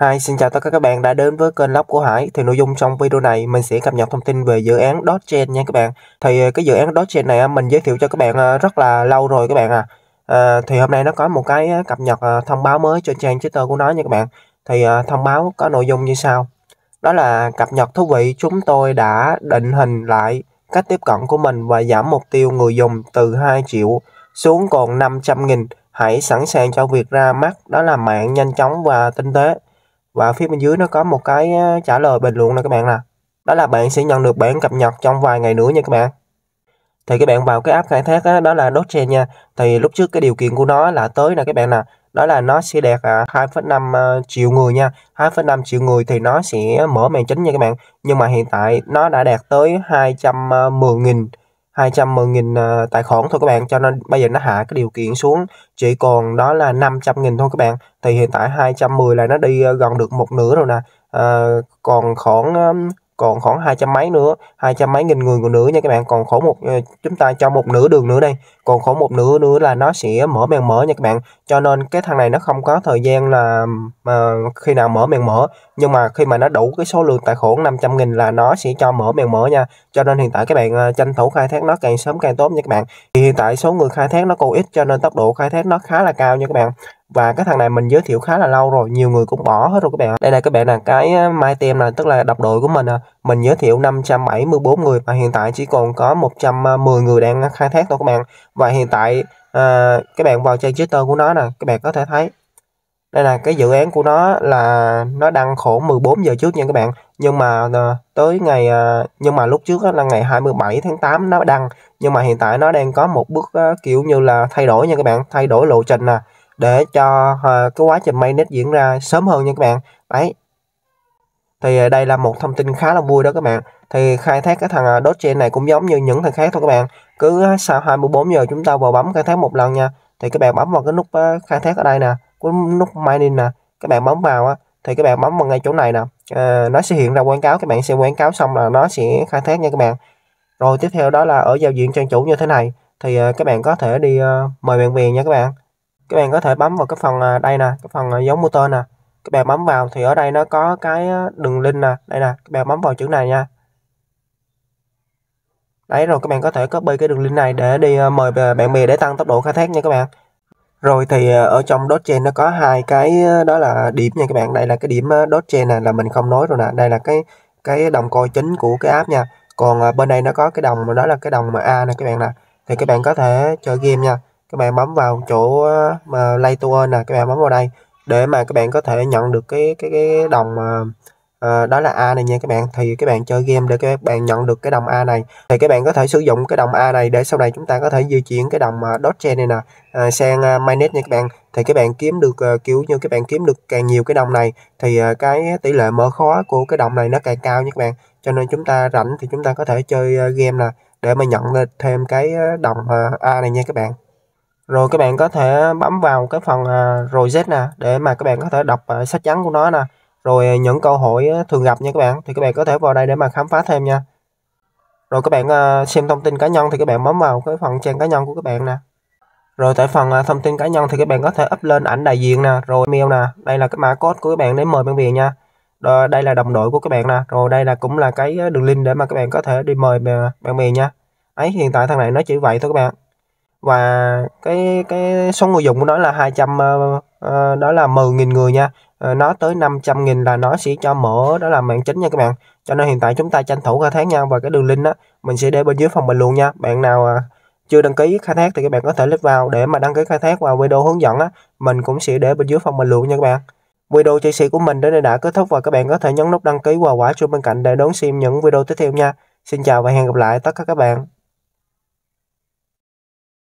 Hi, xin chào tất cả các bạn đã đến với kênh Lóc của Hải. Thì nội dung trong video này mình sẽ cập nhật thông tin về dự án Dotgen nha các bạn. Thì ờ, cái dự án Dotgen này mình giới thiệu cho các bạn ờ, rất là lâu rồi các bạn à. à thì hôm nay nó có một cái cập nhật thông báo mới trên trang Twitter của nó nha các bạn. Thì thông báo có nội dung như sau. Đó là cập nhật thú vị chúng tôi đã định hình lại cách tiếp cận của mình và giảm mục tiêu người dùng từ 2 triệu xuống còn 500 nghìn. Hãy sẵn sàng cho việc ra mắt đó là mạng nhanh chóng và tinh tế và phía bên dưới nó có một cái ờ, trả lời bình luận này các bạn nè đó là bạn sẽ nhận được bản cập nhật trong vài ngày nữa nha các bạn thì các bạn vào cái app khai thác đó, đó là Dogecoin nha thì lúc trước cái điều kiện của nó là tới nè các bạn nè đó là nó sẽ đạt 2,5 à, ờ, triệu người nha 2,5 triệu người thì nó sẽ mở màn chính nha các bạn nhưng mà hiện tại nó đã đạt tới 210.000 210.000 ờ, tài khoản thôi các bạn cho nên bây giờ nó hạ cái điều kiện xuống chỉ còn đó là 500.000 thôi các bạn thì hiện tại 210 là nó đi ờ, gần được một nửa rồi nè à, còn khoảng còn khoảng hai trăm mấy nữa hai trăm mấy nghìn người nữa nha các bạn còn khoảng một ờ, chúng ta cho một nửa đường nữa đây còn khoảng một nửa nữa là nó sẽ mở màn mở nha các bạn cho nên cái thằng này nó không có thời gian là mà ờ, khi nào mở màn mở nhưng mà khi mà nó đủ cái số lượng tài khoản 500 nghìn là nó sẽ cho mở màn mở nha cho nên hiện tại các bạn ờ, tranh thủ khai thác nó càng sớm càng tốt nha các bạn thì hiện tại số người khai thác nó còn ít cho nên tốc độ khai thác nó khá là cao nha các bạn và cái thằng này mình giới thiệu khá là lâu rồi nhiều người cũng bỏ hết rồi các bạn đây là các bạn là cái à, my team này tức là độc đội của mình à. mình giới thiệu 574 người và hiện tại chỉ còn có 110 người đang khai thác thôi các bạn và hiện tại à, các bạn vào trang twitter của nó nè các bạn có thể thấy đây là cái dự án của nó là nó đăng khổ 14 giờ trước nha các bạn nhưng mà à, tới ngày nhưng mà lúc trước là ngày 27 tháng 8 nó đăng nhưng mà hiện tại nó đang có một bước kiểu như là thay đổi nha các bạn thay đổi lộ trình nè để cho ờ, cái quá trình mainnet diễn ra sớm hơn nha các bạn đấy thì ờ, đây là một thông tin khá là vui đó các bạn thì khai thác cái thằng ờ, Doge này cũng giống như những thằng khác thôi các bạn cứ sau 24 giờ chúng ta vào bấm khai thác một lần nha thì các bạn bấm vào cái nút khai thác ở đây nè cái nút mining nè các bạn bấm vào á thì các bạn bấm vào ngay chỗ này nè à, nó sẽ hiện ra quảng cáo các bạn sẽ quảng cáo xong là nó sẽ khai thác nha các bạn rồi tiếp theo đó là ở giao diện trang chủ như thế này thì các bạn có thể đi mời bạn bè nha các bạn các bạn có thể bấm vào cái phần à, đây nè cái phần giống à, motor nè các bạn bấm vào thì ở đây nó có cái đường link nè đây nè các bạn bấm vào chữ này nha đấy rồi các bạn có thể copy cái đường link này để đi à, mời bạn bè để tăng tốc độ khai thác nha các bạn rồi thì ở trong đốt Dogecoin nó có hai cái đó là điểm nha các bạn đây là cái điểm đốt Dogecoin này là mình không nói rồi nè đây là cái cái đồng coi chính của cái app nha còn bên đây nó có cái đồng mà đó là cái đồng mà A nè các bạn nè thì các bạn có thể chơi game nha các bạn bấm vào chỗ ờ, mà lay tour nè các bạn bấm vào đây để mà các bạn có thể nhận được cái cái cái đồng mà à, đó là A này nha các bạn thì các bạn chơi game để các bạn nhận được cái đồng A này thì các bạn có thể sử dụng cái đồng A này để sau này chúng ta có thể di chuyển cái đồng uh, ờ, Doge này nè uh, sang uh, Mainnet nha các bạn thì các bạn kiếm được uh, kiểu như các bạn kiếm được càng nhiều cái đồng này thì uh, cái tỷ lệ mở khó của cái đồng này nó càng cao nha các bạn cho nên chúng ta rảnh thì chúng ta có thể chơi uh, game nè để mà nhận thêm cái đồng uh, A này nha các bạn rồi các bạn có thể bấm vào cái phần à, rồi Z nè để mà các bạn có thể đọc à, sách trắng của nó nè rồi à, những câu hỏi thường gặp nha các bạn thì các bạn có thể vào đây để mà khám phá thêm nha rồi các bạn xem thông tin cá nhân thì các bạn bấm vào cái phần trang cá nhân của các bạn nè rồi tại phần thông tin cá nhân thì các bạn có thể up lên ảnh đại diện nè rồi email nè đây là cái mã code của các bạn để mời bạn bè nha rồi đây là đồng đội của các bạn nè rồi đây là cũng là cái đường link để mà các bạn có thể đi mời bạn bè nha ấy hiện tại thằng này nó chỉ vậy thôi các bạn và cái cái số người dùng của nó là 200 uh, uh, đó là 10.000 người nha uh, nó tới 500.000 là nó sẽ cho mở đó là mạng chính nha các bạn cho nên hiện tại chúng ta tranh thủ khai thác nha và cái đường link đó mình sẽ để bên dưới phần bình luận nha bạn nào uh, chưa đăng ký khai thác thì các bạn có thể click vào để mà đăng ký khai thác và video hướng dẫn á mình cũng sẽ để bên dưới phần bình luận nha các bạn video chia sẻ của mình đến đây đã kết thúc và các bạn có thể nhấn nút đăng ký và quả chuông bên cạnh để đón xem những video tiếp theo nha xin chào và hẹn gặp lại tất cả các bạn